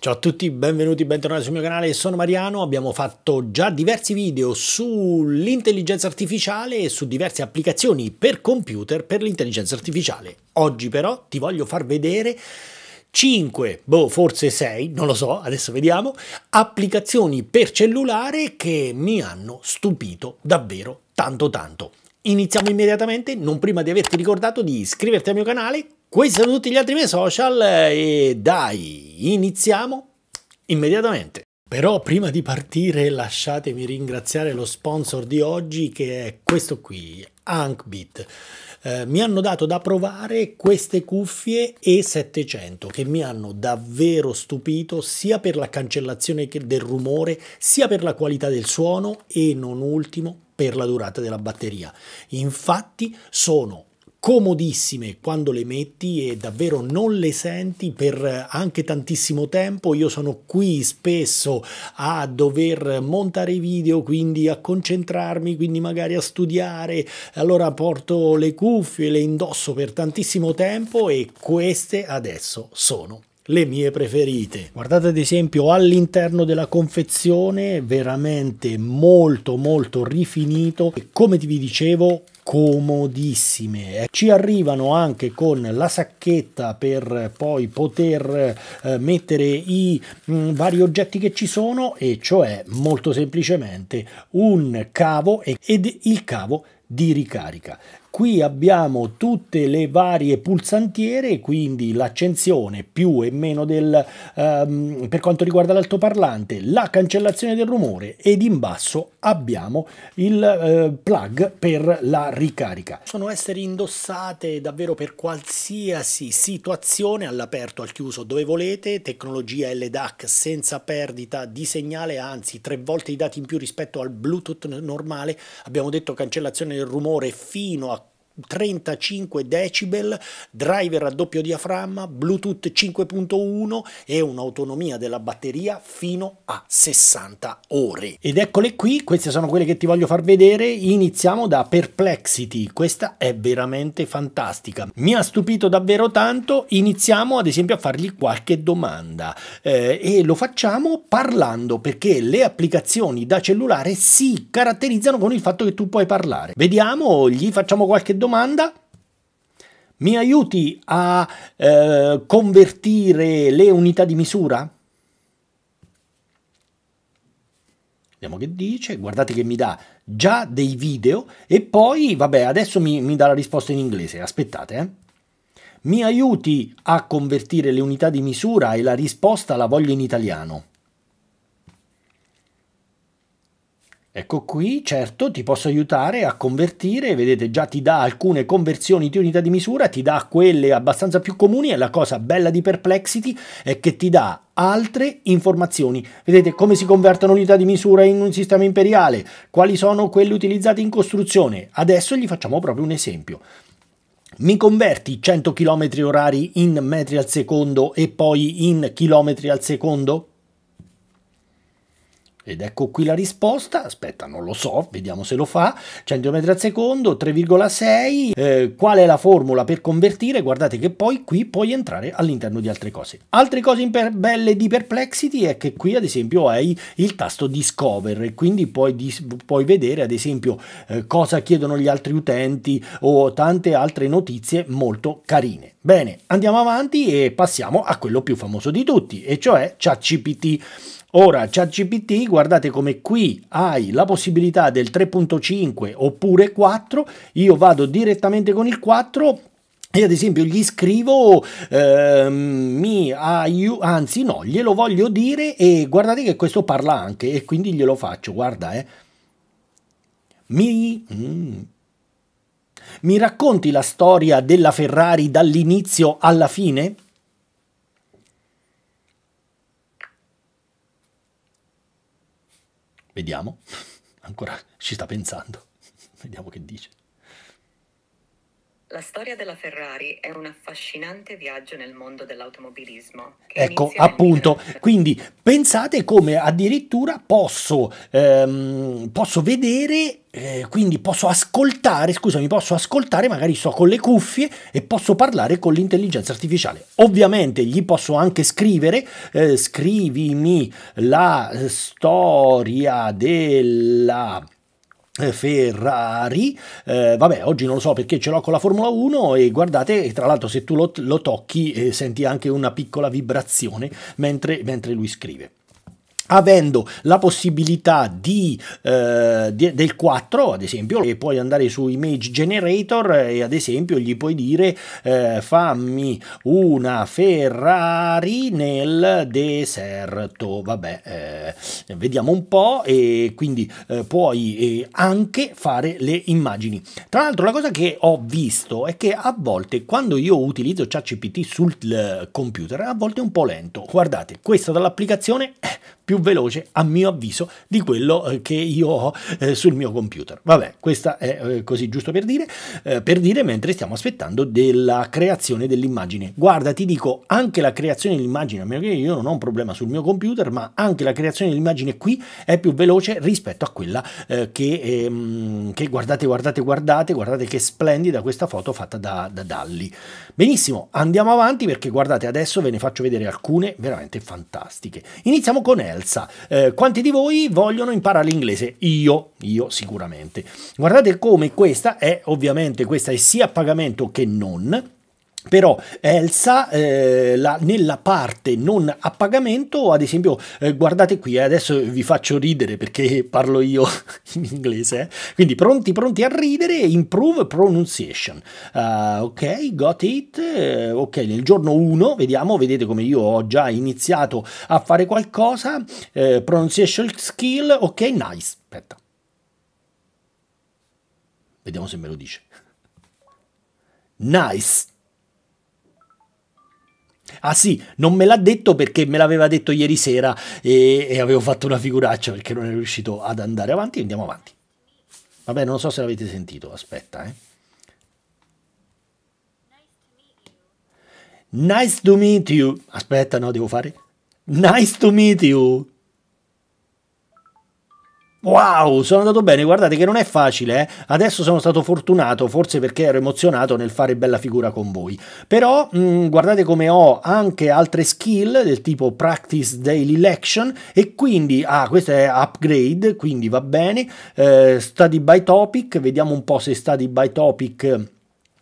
Ciao a tutti, benvenuti, bentornati sul mio canale, sono Mariano, abbiamo fatto già diversi video sull'intelligenza artificiale e su diverse applicazioni per computer per l'intelligenza artificiale. Oggi però ti voglio far vedere 5, boh, forse 6, non lo so, adesso vediamo, applicazioni per cellulare che mi hanno stupito davvero tanto tanto. Iniziamo immediatamente, non prima di averti ricordato di iscriverti al mio canale, questi sono tutti gli altri miei social e dai, iniziamo immediatamente. Però prima di partire lasciatemi ringraziare lo sponsor di oggi che è questo qui, Ankbit. Eh, mi hanno dato da provare queste cuffie E700 che mi hanno davvero stupito sia per la cancellazione del rumore, sia per la qualità del suono e non ultimo per la durata della batteria. Infatti sono comodissime quando le metti e davvero non le senti per anche tantissimo tempo. Io sono qui spesso a dover montare i video, quindi a concentrarmi, quindi magari a studiare. Allora porto le cuffie, le indosso per tantissimo tempo e queste adesso sono le mie preferite. Guardate ad esempio all'interno della confezione, veramente molto molto rifinito e come vi dicevo comodissime. Eh, ci arrivano anche con la sacchetta per poi poter eh, mettere i mm, vari oggetti che ci sono e cioè molto semplicemente un cavo ed il cavo di ricarica. Qui abbiamo tutte le varie pulsantiere, quindi l'accensione più e meno del, ehm, per quanto riguarda l'altoparlante, la cancellazione del rumore ed in basso abbiamo il eh, plug per la ricarica. Possono essere indossate davvero per qualsiasi situazione all'aperto, al chiuso, dove volete, tecnologia LDAC senza perdita di segnale, anzi tre volte i dati in più rispetto al Bluetooth normale, abbiamo detto cancellazione del rumore fino a 35 decibel, driver a doppio diaframma, Bluetooth 5.1 e un'autonomia della batteria fino a 60 ore. Ed eccole qui, queste sono quelle che ti voglio far vedere. Iniziamo da Perplexity, questa è veramente fantastica. Mi ha stupito davvero tanto, iniziamo ad esempio a fargli qualche domanda eh, e lo facciamo parlando perché le applicazioni da cellulare si caratterizzano con il fatto che tu puoi parlare. Vediamo, gli facciamo qualche domanda domanda mi aiuti a eh, convertire le unità di misura? Vediamo che dice, guardate che mi dà già dei video e poi, vabbè, adesso mi, mi dà la risposta in inglese, aspettate. Eh. Mi aiuti a convertire le unità di misura e la risposta la voglio in italiano. Ecco qui, certo, ti posso aiutare a convertire, vedete già ti dà alcune conversioni di unità di misura, ti dà quelle abbastanza più comuni e la cosa bella di Perplexity è che ti dà altre informazioni. Vedete come si convertono unità di misura in un sistema imperiale, quali sono quelle utilizzate in costruzione. Adesso gli facciamo proprio un esempio. Mi converti 100 km orari in metri al secondo e poi in chilometri al secondo? Ed ecco qui la risposta, aspetta non lo so, vediamo se lo fa, 100 metri al secondo, 3,6, eh, qual è la formula per convertire? Guardate che poi qui puoi entrare all'interno di altre cose. Altre cose belle di Perplexity è che qui ad esempio hai il tasto Discover e quindi puoi, dis puoi vedere ad esempio eh, cosa chiedono gli altri utenti o tante altre notizie molto carine. Bene, andiamo avanti e passiamo a quello più famoso di tutti, e cioè ChatGPT. Ora, ChatGPT, guardate come qui hai la possibilità del 3.5 oppure 4, io vado direttamente con il 4 E ad esempio gli scrivo, eh, mi aiu- anzi no, glielo voglio dire e guardate che questo parla anche e quindi glielo faccio, guarda eh. Mi, mm, mi racconti la storia della Ferrari dall'inizio alla fine? Vediamo, ancora ci sta pensando, vediamo che dice. La storia della Ferrari è un affascinante viaggio nel mondo dell'automobilismo. Ecco, appunto, quindi pensate come addirittura posso, ehm, posso vedere, eh, quindi posso ascoltare, scusami, posso ascoltare, magari sto con le cuffie e posso parlare con l'intelligenza artificiale. Ovviamente gli posso anche scrivere, eh, scrivimi la storia della eh, Ferrari, eh, vabbè oggi non lo so perché ce l'ho con la Formula 1 e guardate, tra l'altro se tu lo, lo tocchi eh, senti anche una piccola vibrazione mentre, mentre lui scrive avendo la possibilità di, eh, di, del 4 ad esempio e puoi andare su image generator e ad esempio gli puoi dire eh, fammi una Ferrari nel deserto vabbè eh, vediamo un po' e quindi eh, puoi eh, anche fare le immagini tra l'altro la cosa che ho visto è che a volte quando io utilizzo ChatGPT sul eh, computer a volte è un po' lento guardate questa dall'applicazione è più più veloce, a mio avviso, di quello eh, che io ho eh, sul mio computer. Vabbè, questa è eh, così giusto per dire, per dire mentre stiamo aspettando della creazione dell'immagine. Guarda, ti dico, anche la creazione dell'immagine, a meno che io non ho un problema sul mio computer, ma anche la creazione dell'immagine qui è più veloce rispetto a quella che, ehm, che, guardate, guardate, guardate, guardate che splendida questa foto fatta da, da Dalli. Benissimo, andiamo avanti perché guardate, adesso ve ne faccio vedere alcune veramente fantastiche. Iniziamo con Elsa alza. Eh, quanti di voi vogliono imparare l'inglese? Io, io sicuramente. Guardate come questa è, ovviamente, questa è sia a pagamento che non però Elsa, eh, eh, la, nella parte non a pagamento, ad esempio, eh, guardate qui, eh, adesso vi faccio ridere perché parlo io in inglese, eh. quindi pronti, pronti a ridere, improve pronunciation. Uh, ok, got it. Uh, ok, nel giorno 1, vediamo, vedete come io ho già iniziato a fare qualcosa. Uh, pronunciation skill, ok, nice. Aspetta. Vediamo se me lo dice. Nice. Ah sì, non me l'ha detto perché me l'aveva detto ieri sera e, e avevo fatto una figuraccia perché non ero riuscito ad andare avanti. Andiamo avanti. Vabbè, non so se l'avete sentito, aspetta, eh. Nice to meet you. Aspetta, no, devo fare. Nice to meet you. Wow, sono andato bene, guardate che non è facile, eh? adesso sono stato fortunato, forse perché ero emozionato nel fare bella figura con voi, però mh, mm, guardate come ho anche altre skill del tipo practice daily lection e quindi, ah questo è upgrade, quindi va bene, eh, study by topic, vediamo un po' se study by topic...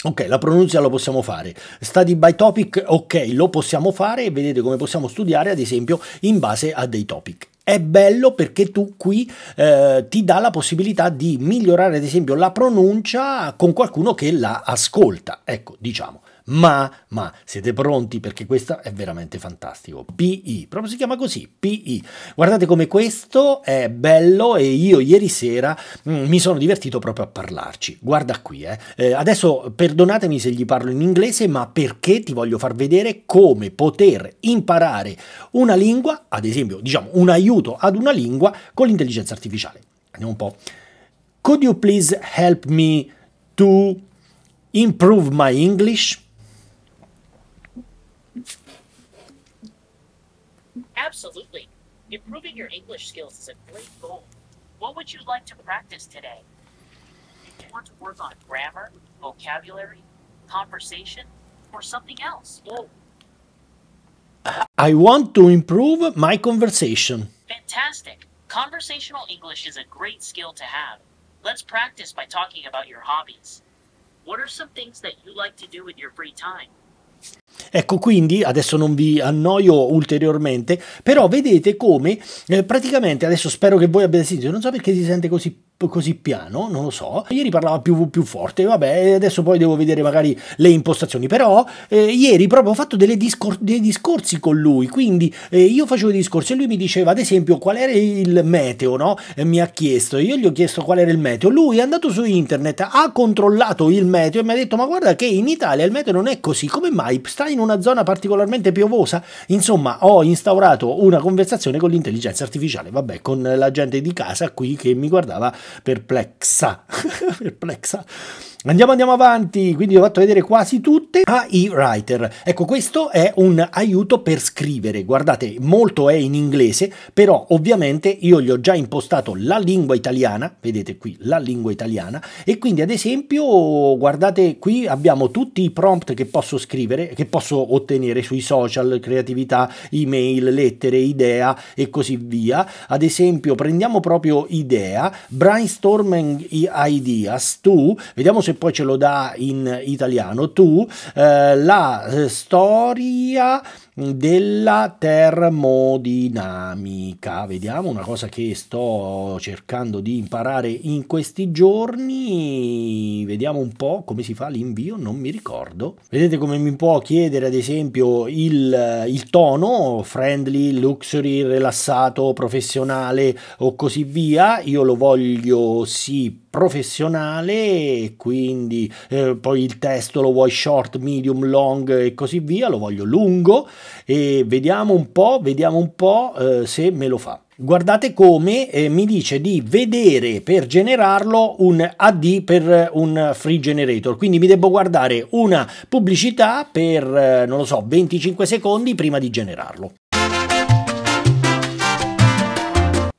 Ok, la pronuncia lo possiamo fare. Study by topic, ok, lo possiamo fare e vedete come possiamo studiare, ad esempio, in base a dei topic è bello perché tu qui eh, ti dà la possibilità di migliorare ad esempio la pronuncia con qualcuno che la ascolta, ecco diciamo ma, ma siete pronti perché questa è veramente fantastico. PI, proprio si chiama così, PI. Guardate come questo è bello e io ieri sera mh, mm, mi sono divertito proprio a parlarci. Guarda qui, eh. Eh, adesso perdonatemi se gli parlo in inglese, ma perché ti voglio far vedere come poter imparare una lingua, ad esempio, diciamo un aiuto ad una lingua con l'intelligenza artificiale. Andiamo un po'. Could you please help me to improve my English? Absolutely. Improving your English skills is a great goal. What would you like to practice today? Do you want to work on grammar, vocabulary, conversation, or something else? Oh. I want to improve my conversation. Fantastic. Conversational English is a great skill to have. Let's practice by talking about your hobbies. What are some things that you like to do in your free time? Ecco, quindi adesso non vi annoio ulteriormente, però vedete come eh, praticamente adesso spero che voi abbiate sentito, non so perché si sente così così piano, non lo so. Ieri parlava più, più forte, vabbè, adesso poi devo vedere magari le impostazioni. Però eh, ieri proprio ho fatto discor dei discorsi con lui, quindi eh, io facevo dei discorsi e lui mi diceva ad esempio qual era il meteo, no? E mi ha chiesto, io gli ho chiesto qual era il meteo, lui è andato su internet, ha controllato il meteo e mi ha detto ma guarda che in Italia il meteo non è così, come mai? Stai in una zona particolarmente piovosa? Insomma, ho instaurato una conversazione con l'intelligenza artificiale, vabbè, con la gente di casa qui che mi guardava perplexa, perplexa Andiamo, andiamo avanti, quindi ho fatto vedere quasi tutte. AI Writer, ecco questo è un aiuto per scrivere, guardate molto è in inglese, però ovviamente io gli ho già impostato la lingua italiana, vedete qui la lingua italiana, e quindi ad esempio guardate qui abbiamo tutti i prompt che posso scrivere, che posso ottenere sui social, creatività, email, lettere, idea e così via. Ad esempio prendiamo proprio idea, brainstorming ideas, tu, vediamo se e poi ce lo dà in italiano, tu, eh, la eh, storia della termodinamica. Vediamo una cosa che sto cercando di imparare in questi giorni. Vediamo un po' come si fa l'invio, non mi ricordo. Vedete come mi può chiedere ad esempio il, il tono, friendly, luxury, rilassato, professionale o così via. Io lo voglio sì professionale, quindi eh, poi il testo lo vuoi short, medium, long e così via, lo voglio lungo e vediamo un po', vediamo un po' eh, se me lo fa. Guardate come eh, mi dice di vedere per generarlo un AD per eh, un free generator, quindi mi devo guardare una pubblicità per, eh, non lo so, 25 secondi prima di generarlo.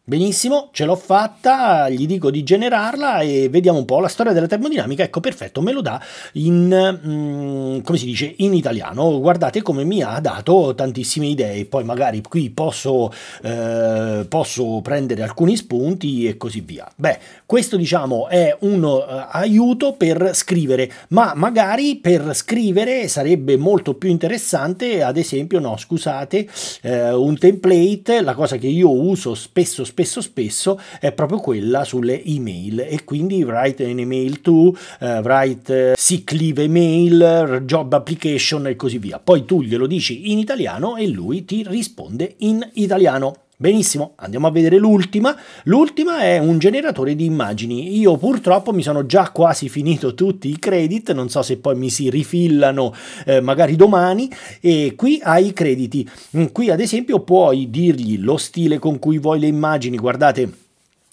Benissimo, ce l'ho fatta, gli dico di generarla e vediamo un po' la storia della termodinamica. Ecco, perfetto, me lo dà in, mm, come si dice, in italiano. Guardate come mi ha dato tantissime idee. Poi magari qui posso, eh, posso prendere alcuni spunti e così via. Beh, questo diciamo è un uh, aiuto per scrivere, ma magari per scrivere sarebbe molto più interessante, ad esempio, no, scusate, eh, un template, la cosa che io uso spesso, spesso spesso spesso è proprio quella sulle email e quindi write an email to, eh, write eh, sick leave email, job application e così via. Poi tu glielo dici in italiano e lui ti risponde in italiano. Benissimo, andiamo a vedere l'ultima. L'ultima è un generatore di immagini. Io purtroppo mi sono già quasi finito tutti i credit, non so se poi mi si rifillano eh, magari domani. E qui hai i crediti. Mm, qui ad esempio puoi dirgli lo stile con cui vuoi le immagini, guardate,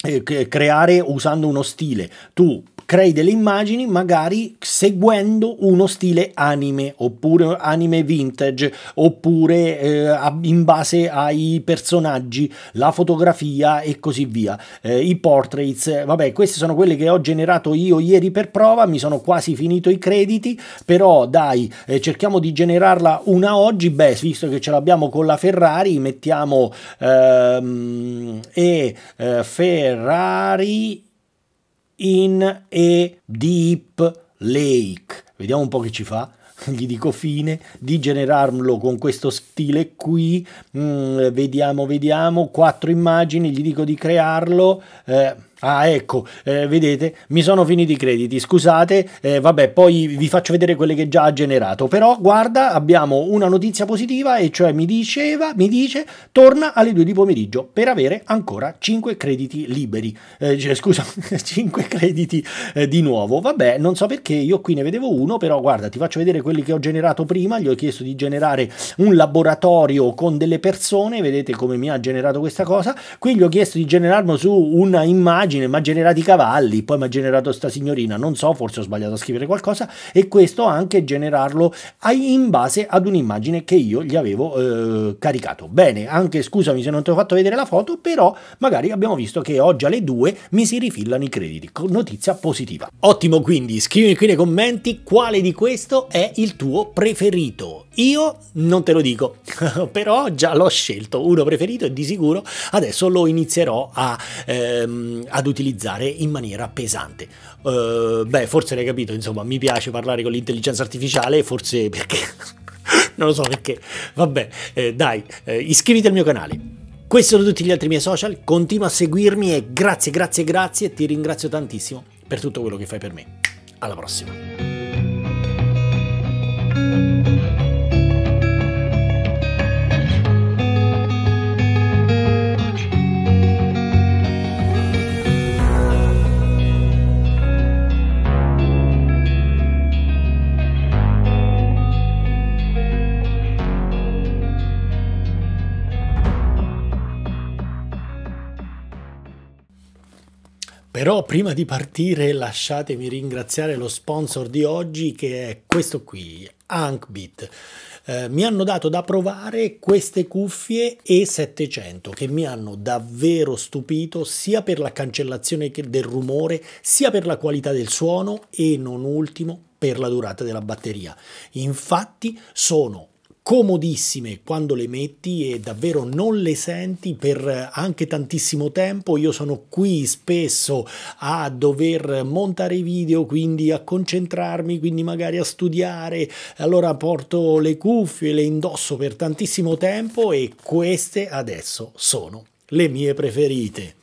eh, creare usando uno stile. Tu crei delle immagini magari seguendo uno stile anime oppure anime vintage oppure eh, in base ai personaggi, la fotografia e così via, eh, i portraits, vabbè queste sono quelle che ho generato io ieri per prova, mi sono quasi finito i crediti, però dai eh, cerchiamo di generarla una oggi, beh visto che ce l'abbiamo con la Ferrari mettiamo ehm, e eh, Ferrari in a deep lake. Vediamo un po' che ci fa gli dico fine di generarlo con questo stile qui mm, vediamo vediamo quattro immagini gli dico di crearlo eh, Ah, ecco, eh, vedete, mi sono finiti i crediti, scusate, eh, vabbè, poi vi faccio vedere quelle che già ha generato, però guarda, abbiamo una notizia positiva e cioè mi diceva, mi dice, torna alle 2 di pomeriggio per avere ancora 5 crediti liberi, eh, cioè, scusa, 5 crediti eh, di nuovo, vabbè, non so perché, io qui ne vedevo uno, però guarda, ti faccio vedere quelli che ho generato prima, gli ho chiesto di generare un laboratorio con delle persone, vedete come mi ha generato questa cosa, qui gli ho chiesto di generarlo su una immagine, immagine, mi ha generato i cavalli, poi mi ha generato sta signorina, non so, forse ho sbagliato a scrivere qualcosa, e questo anche generarlo in base ad un'immagine che io gli avevo eh, caricato. Bene, anche scusami se non ti ho fatto vedere la foto, però magari abbiamo visto che oggi alle 2 mi si rifillano i crediti, notizia positiva. Ottimo quindi, scrivi qui nei commenti quale di questo è il tuo preferito. Io non te lo dico, però già l'ho scelto, uno preferito e di sicuro adesso lo inizierò a, ehm, ad utilizzare in maniera pesante. Uh, beh, forse l'hai capito, insomma, mi piace parlare con l'intelligenza artificiale, forse perché... non lo so perché. Vabbè, eh, dai, eh, iscriviti al mio canale. Questi sono tutti gli altri miei social, continua a seguirmi e grazie, grazie, grazie, ti ringrazio tantissimo per tutto quello che fai per me. Alla prossima. Però prima di partire lasciatemi ringraziare lo sponsor di oggi che è questo qui, Ankbit. Eh, mi hanno dato da provare queste cuffie E700 che mi hanno davvero stupito sia per la cancellazione del rumore, sia per la qualità del suono e non ultimo per la durata della batteria. Infatti sono comodissime quando le metti e davvero non le senti per anche tantissimo tempo. Io sono qui spesso a dover montare i video, quindi a concentrarmi, quindi magari a studiare. Allora porto le cuffie, le indosso per tantissimo tempo e queste adesso sono le mie preferite.